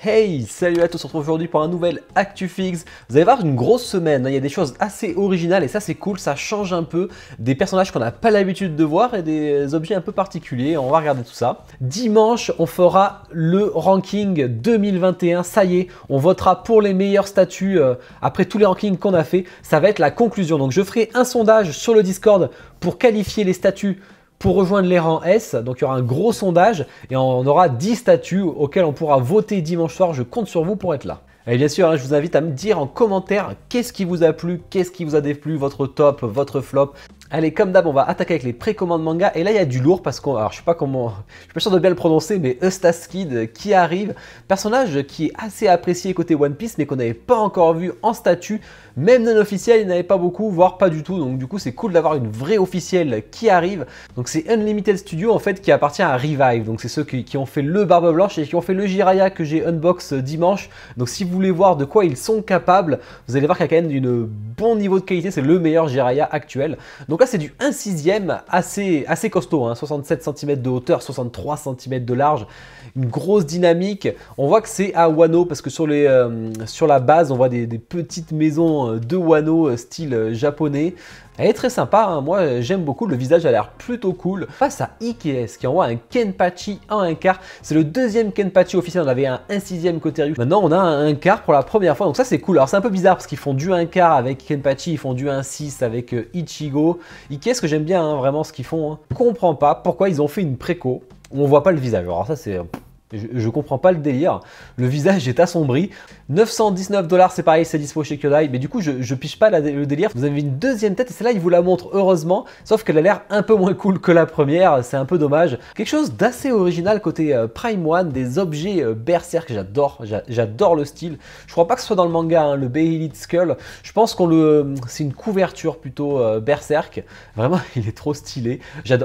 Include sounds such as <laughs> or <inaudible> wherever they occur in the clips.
Hey, salut à tous, on se retrouve aujourd'hui pour un nouvel ActuFix. Vous allez voir une grosse semaine, hein. il y a des choses assez originales et ça c'est cool, ça change un peu des personnages qu'on n'a pas l'habitude de voir et des objets un peu particuliers, on va regarder tout ça. Dimanche, on fera le ranking 2021, ça y est, on votera pour les meilleurs statuts euh, après tous les rankings qu'on a fait, ça va être la conclusion. Donc je ferai un sondage sur le Discord pour qualifier les statuts pour rejoindre les rangs S. Donc il y aura un gros sondage et on aura 10 statuts auxquels on pourra voter dimanche soir. Je compte sur vous pour être là. Et bien sûr, hein, je vous invite à me dire en commentaire qu'est-ce qui vous a plu, qu'est-ce qui vous a déplu, votre top, votre flop. Allez, comme d'hab, on va attaquer avec les précommandes manga. Et là, il y a du lourd parce que Alors, je sais pas comment. Je suis pas sûr de bien le prononcer, mais Eustace Kid qui arrive. Personnage qui est assez apprécié côté One Piece, mais qu'on n'avait pas encore vu en statut. Même non officiel, il n'y avait pas beaucoup, voire pas du tout. Donc, du coup, c'est cool d'avoir une vraie officielle qui arrive. Donc, c'est Unlimited Studio en fait qui appartient à Revive. Donc, c'est ceux qui, ont fait le Barbe Blanche et qui ont fait le Jiraya que j'ai unbox dimanche. Donc, si vous voulez voir de quoi ils sont capables, vous allez voir qu'il y a quand même une bon niveau de qualité. C'est le meilleur Jiraya actuel. Donc, donc là, c'est du 1 sixième assez, assez costaud, 67 hein. cm de hauteur, 63 cm de large, une grosse dynamique. On voit que c'est à Wano parce que sur, les, euh, sur la base, on voit des, des petites maisons euh, de Wano euh, style japonais. Elle est très sympa, hein. moi euh, j'aime beaucoup, le visage a l'air plutôt cool. Face à Ikes qui envoie un Kenpachi en un quart, c'est le deuxième Kenpachi officiel, on avait un 1 sixième côté rue. Maintenant on a un quart pour la première fois, donc ça c'est cool. Alors c'est un peu bizarre parce qu'ils font du 1 quart avec Kenpachi, ils font du 1 6 avec euh, Ichigo. Ikes que j'aime bien hein, vraiment ce qu'ils font, hein. je comprends pas pourquoi ils ont fait une préco, où on voit pas le visage. Alors ça c'est euh, je, comprends pas le délire. Le visage est assombri. 919 dollars, c'est pareil, c'est dispo chez Kyodai. Mais du coup, je, je piche pas le délire. Vous avez une deuxième tête et celle-là, il vous la montre heureusement. Sauf qu'elle a l'air un peu moins cool que la première. C'est un peu dommage. Quelque chose d'assez original côté euh, Prime One, des objets euh, berserk. J'adore, j'adore le style. Je crois pas que ce soit dans le manga, hein, le Behelit Skull. Je pense qu'on le. C'est une couverture plutôt euh, berserk. Vraiment, <laughs> il est trop stylé.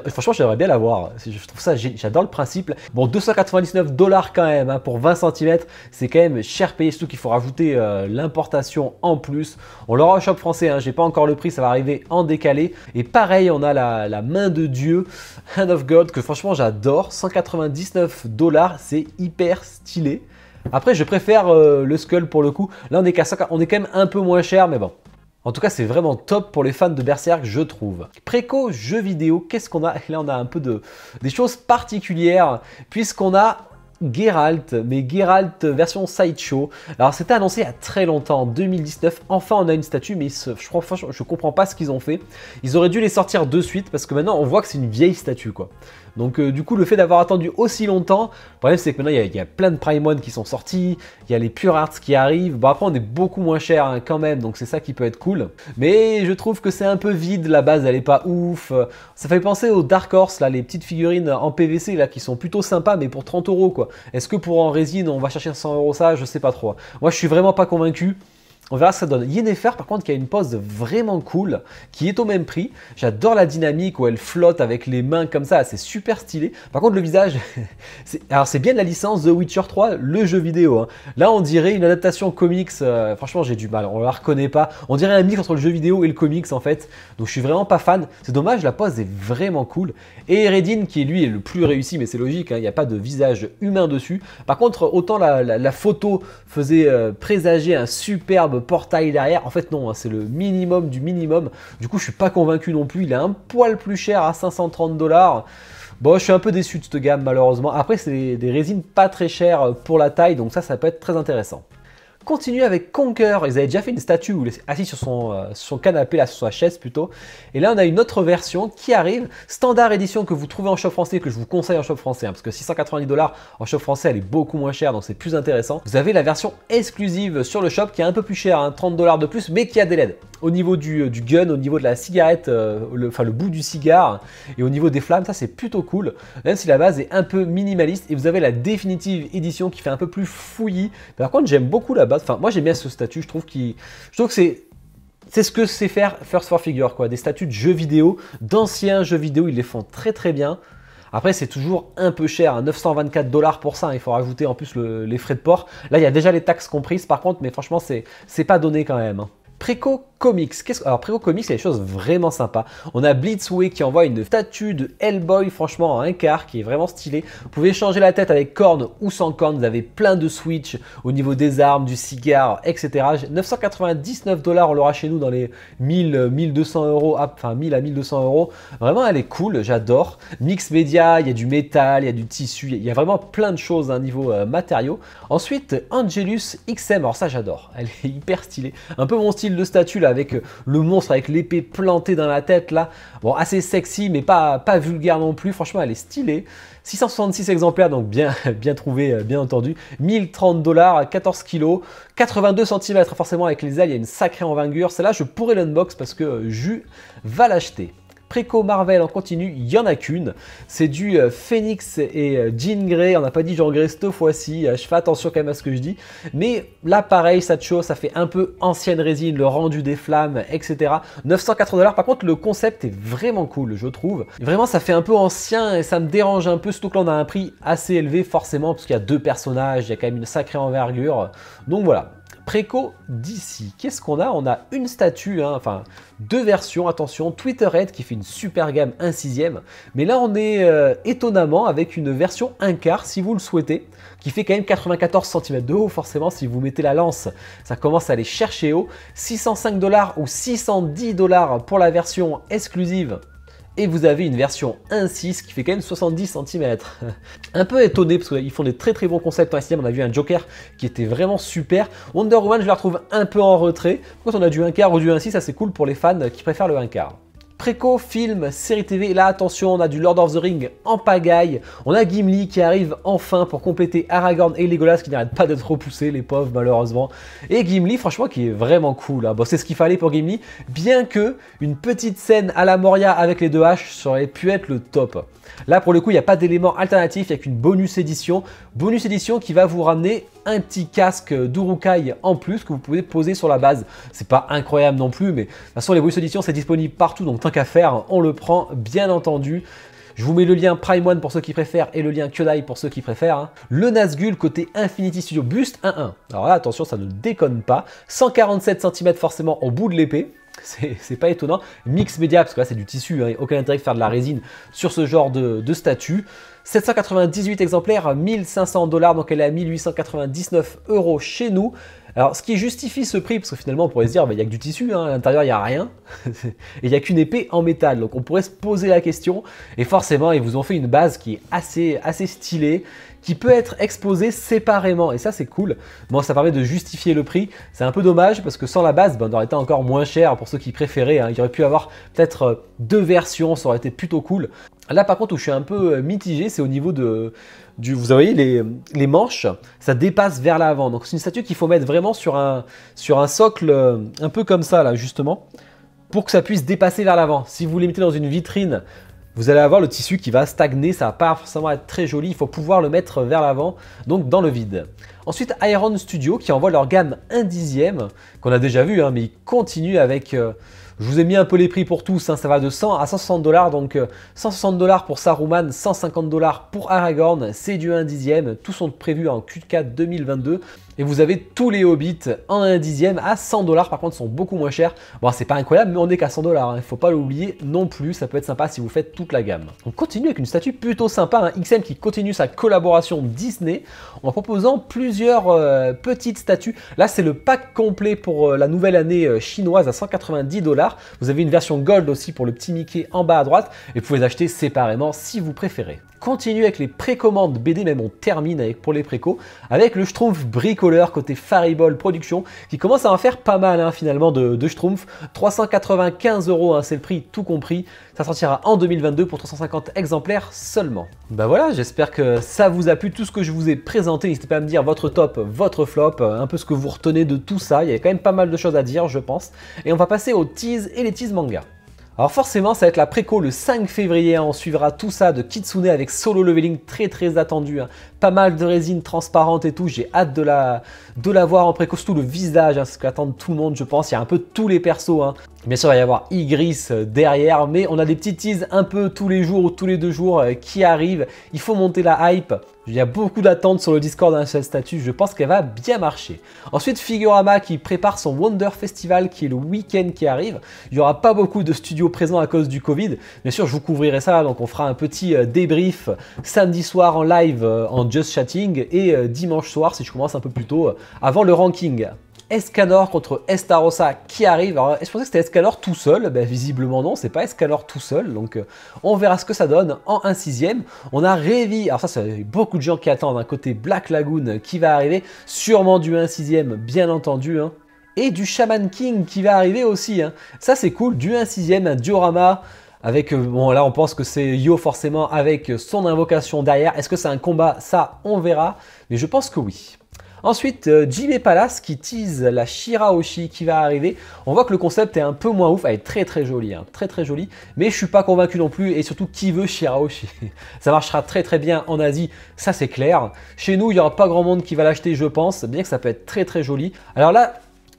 Franchement, j'aimerais bien l'avoir. Je trouve ça, j'adore le principe. Bon, 299 dollars quand même hein, pour 20 cm. C'est quand même cher payé, surtout qu'il faut rajouter euh, l'importation en plus. On l'aura au shop français, hein, j'ai pas encore le prix, ça va arriver en décalé. Et pareil, on a la, main de Dieu, Hand of God, que franchement j'adore. 199 dollars, c'est hyper stylé. Après, je préfère euh, le Skull pour le coup. Là, on est, qu'à on est quand même un peu moins cher, mais bon. En tout cas, c'est vraiment top pour les fans de Berserk, je trouve. Préco, jeux vidéo, qu'est-ce qu'on a Là, on a un peu de des choses particulières, puisqu'on a Geralt, mais Geralt version Sideshow. Alors c'était annoncé à très longtemps, en 2019. Enfin on a une statue, mais je comprends pas ce qu'ils ont fait. Ils auraient dû les sortir de suite parce que maintenant on voit que c'est une vieille statue quoi. Donc euh, du coup, le fait d'avoir attendu aussi longtemps, le problème c'est que maintenant il y, a plein de 1 qui sont sortis, il y a les Pure Arts qui arrivent. Bon après on est beaucoup moins cher hein, quand même, donc c'est ça qui peut être cool. Mais je trouve que c'est un peu vide, la base elle est pas ouf. Ça fait penser aux Dark Horse là, les petites figurines en PVC là qui sont plutôt sympas mais pour 30 euros quoi. Est-ce que pour en résine on va chercher 100 euros ça Je sais pas trop. Moi je suis vraiment pas convaincu. On verra ce que ça donne. Yennefer, par contre, qui a une pose vraiment cool, qui est au même prix. J'adore la dynamique où elle flotte avec les mains comme ça, c'est super stylé. Par contre, le visage, <laughs> alors c'est bien la licence The Witcher 3, le jeu vidéo. Hein. Là, on dirait une adaptation comics. Euh, franchement, j'ai du mal, on la reconnaît pas. On dirait un mix entre le jeu vidéo et le comics en fait. Donc, je suis vraiment pas fan. C'est dommage, la pose est vraiment cool. Et Redin qui lui est le plus réussi, mais c'est logique, hein, il n'y a pas de visage humain dessus. Par contre, autant la, photo faisait euh, présager un superbe portail derrière. En fait, non, hein, c'est le minimum du minimum. Du coup, je suis pas convaincu non plus. Il est un poil plus cher à 530 dollars. Bon, je suis un peu déçu de cette gamme malheureusement. Après, c'est des, résines pas très chères pour la taille, donc ça, ça peut être très intéressant continue avec Conquer. Ils avaient déjà fait une statue où il est assis sur son, euh, son canapé, là, sur sa chaise plutôt. Et là, on a une autre version qui arrive, standard édition que vous trouvez en shop français, que je vous conseille en shop français, hein, parce que 690 dollars en shop français, elle est beaucoup moins chère, donc c'est plus intéressant. Vous avez la version exclusive sur le shop qui est un peu plus chère, 30 hein, dollars de plus, mais qui a des LED. Au niveau du, euh, gun, au niveau de la cigarette, euh, le, enfin le bout du cigare, et au niveau des flammes, ça c'est plutôt cool, même si la base est un peu minimaliste. Et vous avez la définitive édition qui fait un peu plus fouillis. Par contre, j'aime beaucoup la base Enfin, moi j'aime bien ce statut, je trouve, qu'il, je trouve que c'est c'est ce que c'est faire First for Figure, quoi. Des statuts de jeux vidéo, d'anciens jeux vidéo, ils les font très très bien. Après, c'est toujours un peu cher, 924 hein. dollars pour ça. Hein. il faut rajouter en plus les frais de port. Là, il y a déjà les taxes comprises, par contre, mais franchement, c'est pas donné quand même. Hein. Préco Comics. Alors, Préco Comics, il y des choses vraiment sympas. On a Blitzway qui envoie une statue de Hellboy, franchement, en un quart, qui est vraiment stylé. Vous pouvez changer la tête avec corne ou sans corne. Vous avez plein de switch au niveau des armes, du cigare, etc. 999 dollars, on l'aura chez nous dans les 1000, 1200 euros, ah, enfin 1000 à 1200 euros. Vraiment, elle est cool, j'adore. Mix Media, il y a du métal, il y a du tissu, il y a vraiment plein de choses à hein, niveau euh, matériaux. Ensuite, Angelus XM, alors ça j'adore, elle est hyper stylée. Un peu mon style de statue là, avec euh, le monstre avec l'épée plantée dans la tête là. Bon, assez sexy, mais pas, pas vulgaire non plus. Franchement, elle est stylée. 666 exemplaires, donc bien, <laughs> bien trouvé, euh, bien entendu. 1030 dollars, 14 kilos, 82 cm. Forcément, avec les ailes, il y a une sacrée envergure. Celle-là, je pourrais l'unbox parce que euh, Ju va l'acheter. Préco Marvel en continu, il y en a qu'une. C'est du euh, Phoenix et euh, Jean Grey. On n'a pas dit Jean Grey cette fois-ci. Euh, je fais attention quand même à ce que je dis. Mais là, pareil, ça ça fait un peu ancienne résine, le rendu des flammes, etc. 904$, dollars. Par contre, le concept est vraiment cool, je trouve. Vraiment, ça fait un peu ancien et ça me dérange un peu, surtout que là, on a un prix assez élevé, forcément, parce qu'il y a deux personnages, il y a quand même une sacrée envergure. Donc voilà, Préco d'ici. Qu'est-ce qu'on a On a une statue, hein, enfin deux versions, attention, Twitterhead qui fait une super gamme un sixième, mais là on est euh, étonnamment avec une version 1 quart si vous le souhaitez, qui fait quand même 94 cm de haut forcément si vous mettez la lance, ça commence à aller chercher haut, 605 dollars ou 610 dollars pour la version exclusive et vous avez une version 1.6 qui fait quand même 70 cm. <laughs> un peu étonné parce qu'ils font des très très bons concepts en STM, on a vu un Joker qui était vraiment super. Wonder Woman je la retrouve un peu en retrait, quand on a du 1 quart ou du 1.6 ça c'est cool pour les fans qui préfèrent le 1 4 film, série TV, là attention, on a du Lord of the Ring en pagaille, on a Gimli qui arrive enfin pour compléter Aragorn et Legolas qui n'arrêtent pas d'être repoussés, les pauvres malheureusement, et Gimli franchement qui est vraiment cool, hein. bon, c'est ce qu'il fallait pour Gimli, bien que une petite scène à la Moria avec les deux haches, ça aurait pu être le top. Là pour le coup il n'y a pas d'élément alternatif, il n'y a qu'une bonus édition, bonus édition qui va vous ramener un petit casque d'Urukai en plus que vous pouvez poser sur la base, c'est pas incroyable non plus, mais de toute façon les bonus éditions c'est disponible partout donc faire, on le prend bien entendu. Je vous mets le lien Prime One pour ceux qui préfèrent et le lien Kyodai pour ceux qui préfèrent. Hein. Le Nazgul côté Infinity Studio Bust 1-1. Alors là, attention, ça ne déconne pas. 147 cm forcément au bout de l'épée. <laughs> C'est pas étonnant. Mix média, parce que là c'est du tissu, hein, aucun intérêt de faire de la résine sur ce genre de, de statue. 798 exemplaires, 1500 dollars, donc elle est à 1899 euros chez nous. Alors, ce qui justifie ce prix, parce que finalement, on pourrait se dire, il n'y a que du tissu, hein, à l'intérieur, il n'y a rien, <laughs> et il n'y a qu'une épée en métal. Donc, on pourrait se poser la question, et forcément, ils vous ont fait une base qui est assez, assez stylée, qui peut être exposée séparément, et ça, c'est cool. Bon, ça permet de justifier le prix. C'est un peu dommage, parce que sans la base, ben, on aurait été encore moins cher pour ceux qui préféraient. Hein. Il y aurait pu avoir peut-être euh, deux versions, ça aurait été plutôt cool. Là, par contre, où je suis un peu euh, mitigé, c'est au niveau de, du, vous voyez, les, manches, ça dépasse vers l'avant. Donc, c'est une statue qu'il faut mettre vraiment sur un, sur un socle euh, un peu comme ça, là, justement, pour que ça puisse dépasser vers l'avant. Si vous les mettez dans une vitrine, vous allez avoir le tissu qui va stagner, ça va pas forcément être très joli, il faut pouvoir le mettre vers l'avant, donc dans le vide. Ensuite, Iron Studio qui envoie leur gamme 1 dixième, qu'on a déjà vu, hein, mais ils continuent avec... Euh, je vous ai mis un peu les prix pour tous, hein. ça va de 100 à 160 dollars, donc 160 euh, dollars pour Saruman, 150 dollars pour Aragorn, c'est du 1 dixième, tous sont prévus en Q4 2022. Et vous avez tous les Hobbits en un dixième à 100 dollars. Par contre, sont beaucoup moins chers. Bon, c'est pas incroyable, mais on est qu'à 100 dollars. ne hein. Il faut pas l'oublier non plus. Ça peut être sympa si vous faites toute la gamme. On continue avec une statue plutôt sympa. un XM qui continue sa collaboration Disney en proposant plusieurs euh, petites statues. Là, c'est le pack complet pour euh, la nouvelle année euh, chinoise à 190 dollars. Vous avez une version gold aussi pour le petit Mickey en bas à droite. Et vous pouvez les acheter séparément si vous préférez continue avec les précommandes BD, même on termine avec pour les préco avec le Schtroumpf bricoleur côté Faribol Production, qui commence à en faire pas mal hein, finalement de, Schtroumpf. 395 euros, hein, c'est le prix tout compris. Ça sortira en 2022 pour 350 exemplaires seulement. Bah voilà, j'espère que ça vous a plu tout ce que je vous ai présenté. N'hésitez pas à me dire votre top, votre flop, euh, un peu ce que vous retenez de tout ça. Il y a quand même pas mal de choses à dire, je pense. Et on va passer aux teas et les teas manga. Alors forcément, ça va être la préco le 5 février. Hein. On suivra tout ça de Kitsune avec solo leveling très très attendu. Hein pas mal de résine transparente et tout. J'ai hâte de la, de la voir en précoce, tout le visage, hein, ce qu'attendent tout le monde, je pense. Il y a un peu tous les persos. Hein. Bien sûr, il va y avoir Igris euh, derrière, mais on a des petites teases un peu tous les jours ou tous les deux jours euh, qui arrivent. Il faut monter la hype. Il y a beaucoup d'attentes sur le Discord d'un seul statut, je pense qu'elle va bien marcher. Ensuite, Figurama qui prépare son Wonder Festival qui est le week-end qui arrive. Il n'y aura pas beaucoup de studios présents à cause du Covid. Bien sûr, je vous couvrirai ça, donc on fera un petit euh, débrief samedi soir en live en Just Chatting et euh, dimanche soir si je commence un peu plus tôt euh, avant le ranking. Escanor contre Estarossa qui arrive. Alors, est-ce que c'était Escanor tout seul. Ben, visiblement, non, c'est pas Escanor tout seul. Donc, euh, on verra ce que ça donne en 1 sixième. On a Révi. Alors, ça, c'est beaucoup de gens qui attendent. Un hein, côté Black Lagoon qui va arriver. Sûrement du 1 sixième, bien entendu. Hein. Et du Shaman King qui va arriver aussi. Hein. Ça, c'est cool. Du 1 sixième, un diorama. Avec, euh, bon là on pense que c'est Yo forcément avec son invocation derrière. Est-ce que c'est un combat Ça, on verra. Mais je pense que oui. Ensuite, euh, Jimmy Palace qui tease la Shiraoshi qui va arriver. On voit que le concept est un peu moins ouf. Elle est très très jolie, hein. très très jolie. Mais je suis pas convaincu non plus. Et surtout, qui veut Shiraoshi <laughs> Ça marchera très très bien en Asie, ça c'est clair. Chez nous, il n'y aura pas grand monde qui va l'acheter, je pense. Bien que ça peut être très très joli. Alors là,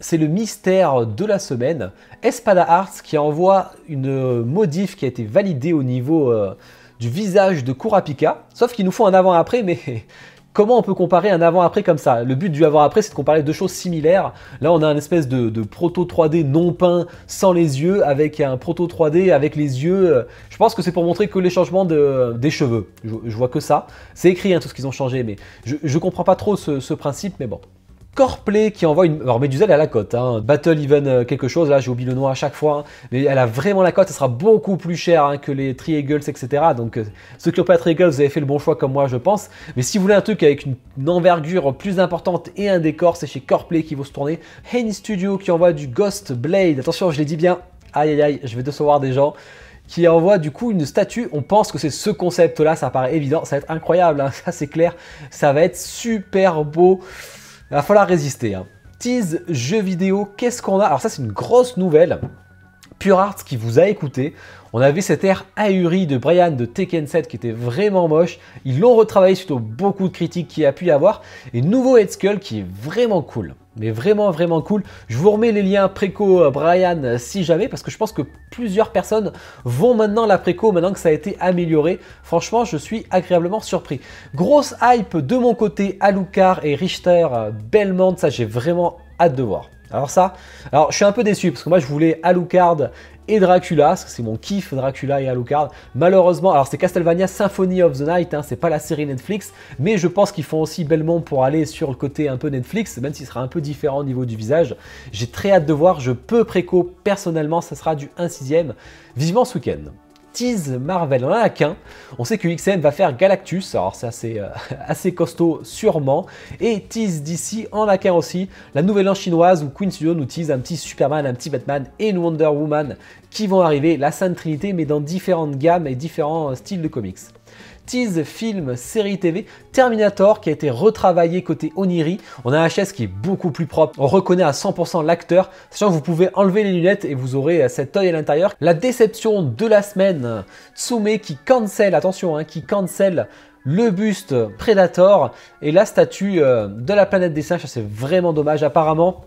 c'est le mystère de la semaine. Espada Arts qui envoie une modif qui a été validée au niveau euh, du visage de Kurapika. Sauf qu'ils nous font un avant-après, mais <laughs> comment on peut comparer un avant-après comme ça Le but du avant-après, c'est de comparer deux choses similaires. Là, on a un espèce de, proto 3D non peint, sans les yeux, avec un proto 3D avec les yeux. Euh. Je pense que c'est pour montrer que les changements des cheveux. Je, vois que ça. C'est écrit, hein, tout ce qu'ils ont changé, mais je, ne comprends pas trop ce principe, mais bon. Corplay qui envoie une. Alors Medusa, elle a la cote. Hein. Battle Even euh, quelque chose, là j'ai oublié le nom à chaque fois. Hein. Mais elle a vraiment la cote, ça sera beaucoup plus cher hein, que les Triangles, etc. Donc euh, ceux qui n'ont pas Triangles, vous avez fait le bon choix comme moi, je pense. Mais si vous voulez un truc avec une, envergure plus importante et un décor, c'est chez Corplay qui faut se tourner. Hain Studio qui envoie du Ghost Blade. Attention, je l'ai dit bien. Aïe aïe aïe, je vais décevoir des gens qui envoie du coup une statue. On pense que c'est ce concept-là, ça paraît évident, ça va être incroyable, hein. <laughs> ça c'est clair, ça va être super beau. Il va falloir résister. Hein. Tease jeu vidéo, qu'est-ce qu'on a Alors ça c'est une grosse nouvelle. Pure Arts qui vous a écouté. On avait cet air ahuri de Brian de Tekken 7 qui était vraiment moche. Ils l'ont retravaillé suite aux beaucoup de critiques qu'il a pu y avoir. Et nouveau Head Skull qui est vraiment cool mais vraiment vraiment cool. Je vous remets les liens préco euh, Brian euh, si jamais parce que je pense que plusieurs personnes vont maintenant la préco maintenant que ça a été amélioré. Franchement, je suis agréablement surpris. Grosse hype de mon côté Alucard et Richter euh, Belmont, ça j'ai vraiment hâte de voir. Alors ça, alors je suis un peu déçu parce que moi je voulais Alucard et Dracula, parce que c'est mon kiff Dracula et Alucard. Malheureusement, alors c'est Castlevania Symphony of the Night, hein, c'est pas la série Netflix, mais je pense qu'ils font aussi Belmont pour aller sur le côté un peu Netflix, même s'il sera un peu différent au niveau du visage. J'ai très hâte de voir, je peux préco personnellement, ça sera du 1 6 Vivement ce week-end tease Marvel. On en a On sait que XN va faire Galactus, alors ça c'est euh, <laughs> assez costaud sûrement. Et tease d'ici en a aussi. La nouvelle en chinoise où Queen Studio nous tease un petit Superman, un petit Batman et une Wonder Woman qui vont arriver, la Sainte Trinité, mais dans différentes gammes et différents styles de comics tease film série TV Terminator qui a été retravaillé côté Oniri. On a un HS qui est beaucoup plus propre, on reconnaît à 100% l'acteur, sachant que vous pouvez enlever les lunettes et vous aurez euh, cet œil à l'intérieur. La déception de la semaine, Tsume qui cancel, attention, hein, qui cancel le buste Predator et la statue euh, de la planète des singes, c'est vraiment dommage apparemment.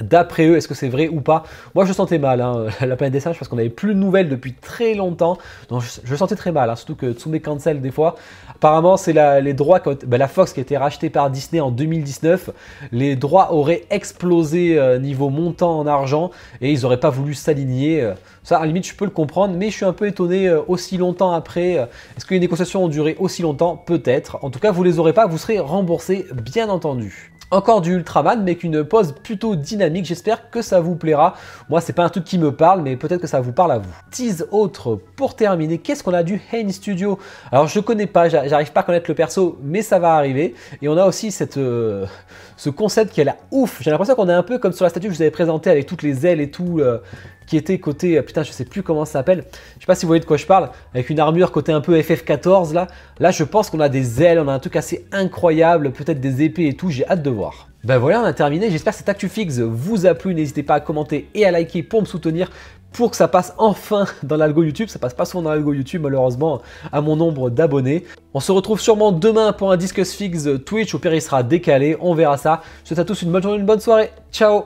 D'après eux, est-ce que c'est vrai ou pas Moi, je sentais mal hein, <laughs> la planète des singes parce qu'on n'avait plus de nouvelles depuis très longtemps. Donc, je, sentais très mal, hein, surtout que Tsume cancel des fois. Apparemment, c'est les droits, ben, la Fox qui a été rachetée par Disney en 2019. Les droits auraient explosé euh, niveau montant en argent et ils auraient pas voulu s'aligner. Euh. Ça, à limite, je peux le comprendre, mais je suis un peu étonné euh, aussi longtemps après. est-ce que les négociations ont duré aussi longtemps Peut-être. En tout cas, vous les aurez pas, vous serez remboursés, bien entendu. Encore du Ultraman, mais qu'une pose plutôt dynamique. J'espère que ça vous plaira. Moi, c'est pas un truc qui me parle, mais peut-être que ça vous parle à vous. Tease autre pour terminer. Qu'est-ce qu'on a du Hain Studio Alors, je connais pas, j'arrive pas à connaître le perso, mais ça va arriver. Et on a aussi cette, euh, ce concept qui est là ouf. J'ai l'impression qu'on est un peu comme sur la statue que je vous avais présentée avec toutes les ailes et tout. Euh, qui était côté, euh, putain je sais plus comment ça s'appelle, je sais pas si vous voyez de quoi je parle, avec une armure côté un peu FF14 là, là je pense qu'on a des ailes, on a un truc assez incroyable, peut-être des épées et tout, j'ai hâte de voir. Ben voilà, on a terminé. J'espère que cet actu vous a plu. N'hésitez pas à commenter et à liker pour me soutenir pour que ça passe enfin <laughs> dans l'algo YouTube. Ça passe pas souvent dans l'algo YouTube, malheureusement, à mon nombre d'abonnés. On se retrouve sûrement demain pour un Discus Fix Twitch. Au pire, il sera décalé. On verra ça. Je vous souhaite à tous une bonne journée, une bonne soirée. Ciao